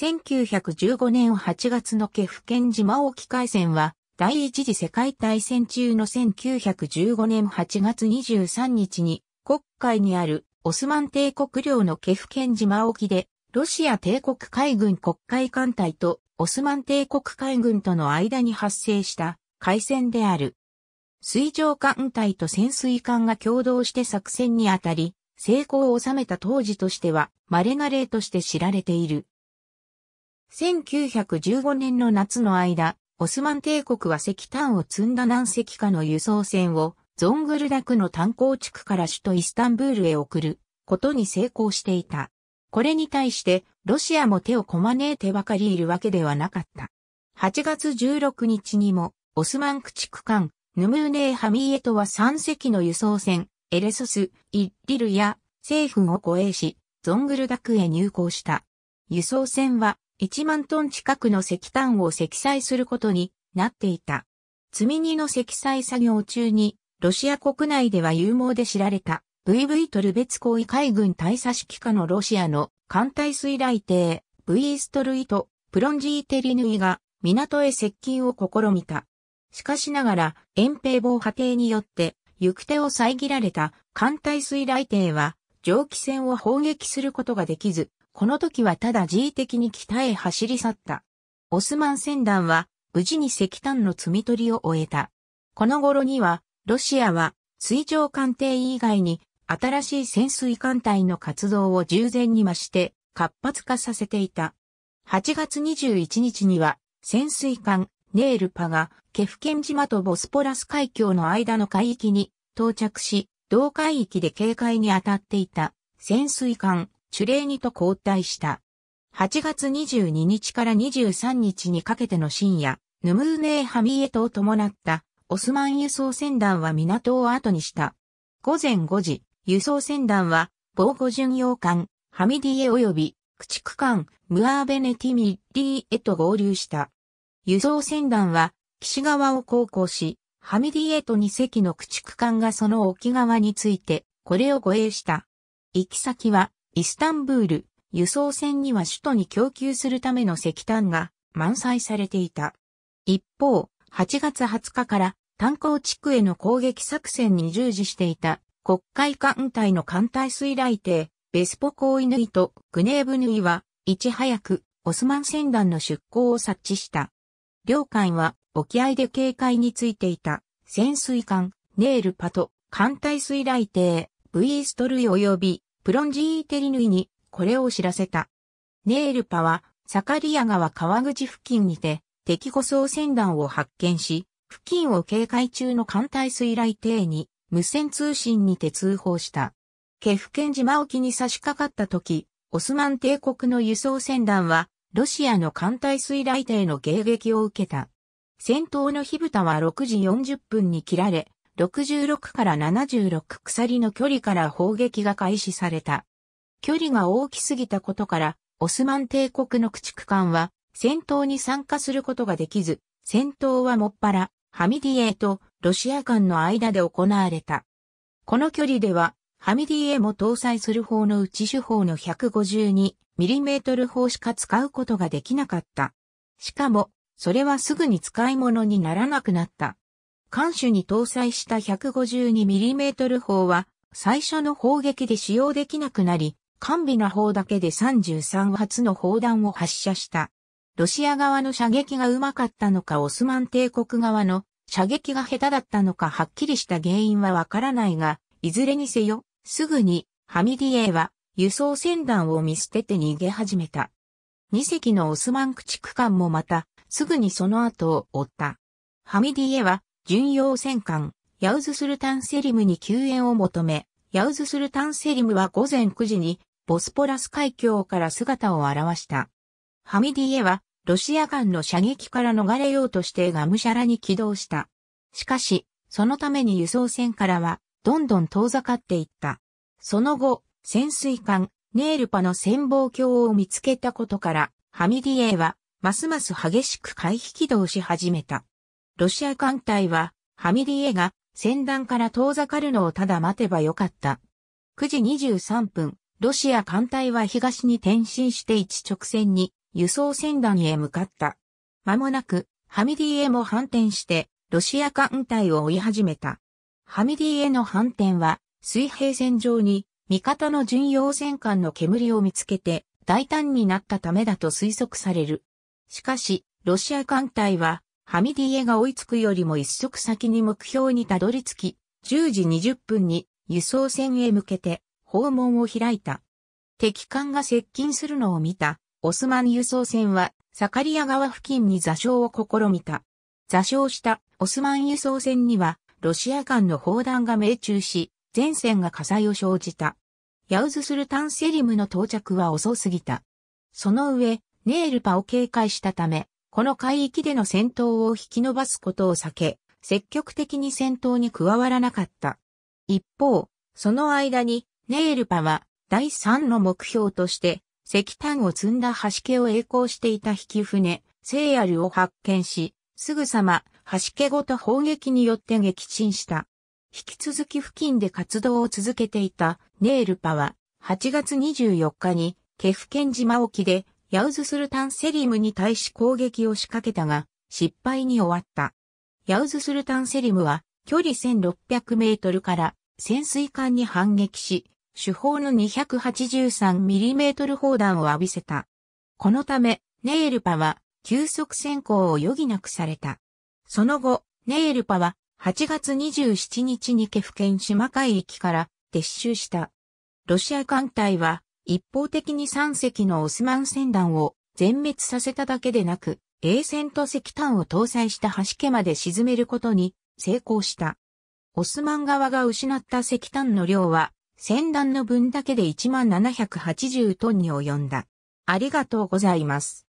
1915年8月のケフケン島沖海戦は、第一次世界大戦中の1915年8月23日に、国会にあるオスマン帝国領のケフケン島沖で、ロシア帝国海軍国会艦隊とオスマン帝国海軍との間に発生した海戦である。水上艦隊と潜水艦が共同して作戦にあたり、成功を収めた当時としては稀な例として知られている。1915年の夏の間、オスマン帝国は石炭を積んだ南石化の輸送船を、ゾングルダクの炭鉱地区から首都イスタンブールへ送ることに成功していた。これに対して、ロシアも手をこまねえてばかりいるわけではなかった。8月16日にも、オスマン駆逐艦、ヌムーネーハミーエトは3隻の輸送船、エレソス、イッリルや、政府を護衛し、ゾングルダクへ入港した。輸送船は1万トン近くの石炭を積載することになっていた。積み荷の積載作業中に、ロシア国内では有望で知られた VV トルベツ行為海軍大佐指揮下のロシアの艦隊水雷艇 V ストルイトプロンジーテリヌイが港へ接近を試みた。しかしながら、遠平防波堤によって行く手を遮られた艦隊水雷艇は蒸気船を砲撃することができず、この時はただ恣意的に北へ走り去った。オスマン船団は無事に石炭の積み取りを終えた。この頃には、ロシアは水上艦艇以外に新しい潜水艦隊の活動を従前に増して活発化させていた。8月21日には潜水艦ネールパがケフケン島とボスポラス海峡の間の海域に到着し、同海域で警戒に当たっていた潜水艦チュレーニと交代した。8月22日から23日にかけての深夜、ヌムーネーハミエトを伴ったオスマン輸送船団は港を後にした。午前5時、輸送船団は防護巡洋艦ハミディエ及び駆逐艦ムアーベネティミリーへと合流した。輸送船団は岸側を航行し、ハミディエと2隻の駆逐艦がその沖側について、これを護衛した。行き先は、イスタンブール、輸送船には首都に供給するための石炭が満載されていた。一方、8月20日から炭鉱地区への攻撃作戦に従事していた国会艦隊の艦隊水雷艇、ベスポコーイヌイとグネーブヌイは、いち早くオスマン船団の出港を察知した。両艦は沖合で警戒についていた潜水艦、ネールパと艦隊水雷艇、ブイストルイ及びプロンジーテリヌイにこれを知らせた。ネールパは、サカリア川川口付近にて、敵護送船団を発見し、付近を警戒中の艦隊水雷艇に、無線通信にて通報した。ケフケン島沖に差し掛かった時、オスマン帝国の輸送船団は、ロシアの艦隊水雷艇の迎撃を受けた。戦闘の火蓋は6時40分に切られ、66から76鎖の距離から砲撃が開始された。距離が大きすぎたことから、オスマン帝国の駆逐艦は戦闘に参加することができず、戦闘はもっぱらハミディエとロシア間の間で行われた。この距離では、ハミディエも搭載する砲のうち手砲の 152mm 砲しか使うことができなかった。しかも、それはすぐに使い物にならなくなった。艦首に搭載した 152mm 砲は最初の砲撃で使用できなくなり、完備な砲だけで33発の砲弾を発射した。ロシア側の射撃がうまかったのかオスマン帝国側の射撃が下手だったのかはっきりした原因はわからないが、いずれにせよ、すぐにハミディエは輸送船団を見捨てて逃げ始めた。2隻のオスマン駆逐艦もまた、すぐにその後を追った。ハミディエは巡洋戦艦、ヤウズスルタンセリムに救援を求め、ヤウズスルタンセリムは午前9時に、ボスポラス海峡から姿を現した。ハミディエは、ロシア艦の射撃から逃れようとしてがむしゃらに起動した。しかし、そのために輸送船からは、どんどん遠ざかっていった。その後、潜水艦、ネールパの潜望鏡を見つけたことから、ハミディエは、ますます激しく回避起動し始めた。ロシア艦隊は、ハミリエが戦団から遠ざかるのをただ待てばよかった。9時23分、ロシア艦隊は東に転進して一直線に輸送船団へ向かった。間もなく、ハミディエも反転して、ロシア艦隊を追い始めた。ハミディエの反転は、水平線上に、味方の巡洋戦艦の煙を見つけて、大胆になったためだと推測される。しかし、ロシア艦隊は、ハミディエが追いつくよりも一足先に目標にたどり着き、10時20分に輸送船へ向けて訪問を開いた。敵艦が接近するのを見た、オスマン輸送船はサカリア川付近に座礁を試みた。座礁したオスマン輸送船にはロシア艦の砲弾が命中し、前線が火災を生じた。ヤウズスルタンセリムの到着は遅すぎた。その上、ネールパを警戒したため、この海域での戦闘を引き伸ばすことを避け、積極的に戦闘に加わらなかった。一方、その間に、ネールパは第3の目標として、石炭を積んだ橋家を栄光していた引き船、セイアルを発見し、すぐさま、橋家ごと砲撃によって撃沈した。引き続き付近で活動を続けていたネールパは、8月24日に、ケフケン島沖でヤウズスルタンセリムに対し攻撃を仕掛けたが、失敗に終わった。ヤウズスルタンセリムは、距離1600メートルから潜水艦に反撃し、主砲の2 8 3トル砲弾を浴びせた。このため、ネエルパは急速潜航を余儀なくされた。その後、ネエルパは8月27日にケフ県島海域から撤収した。ロシア艦隊は一方的に3隻のオスマン船団を全滅させただけでなく、衛船と石炭を搭載した橋家まで沈めることに成功した。オスマン側が失った石炭の量は、船団の分だけで1780トンに及んだ。ありがとうございます。